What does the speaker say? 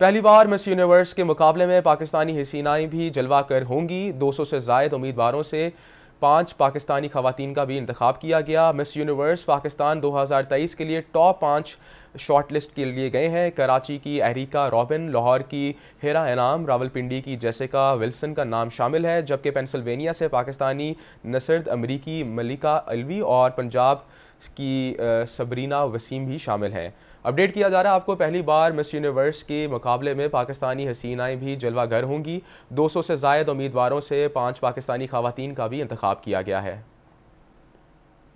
पहली बार miss universe के मुकाबले में पाकिस्तानी हसीनाएँ भी जलवा कर होंगी 200 से जायद उम्मीदवारों से पाँच पाकिस्तानी खवतान का भी इंतखब किया गया मिस यूनिवर्स पाकिस्तान 2023 के लिए टॉप पाँच शॉर्टलिस्ट के लिए गए हैं कराची की एरिका रॉबिन लाहौर की हेरा इनाम रावलपिंडी की जैसिका विल्सन का नाम शामिल है जबकि पेंसिल्वेनिया से पाकिस्तानी नसरद अमरीकी मलिका अलवी और पंजाब की सबरीना वसीम भी शामिल हैं अपडेट किया जा रहा है आपको पहली बार मिस यूनिवर्स के मुकाबले में पाकिस्तानी हसीनाएं भी जलवा घर होंगी 200 से जायद उम्मीदवारों से पांच पाकिस्तानी खातन का भी इंतखब किया गया है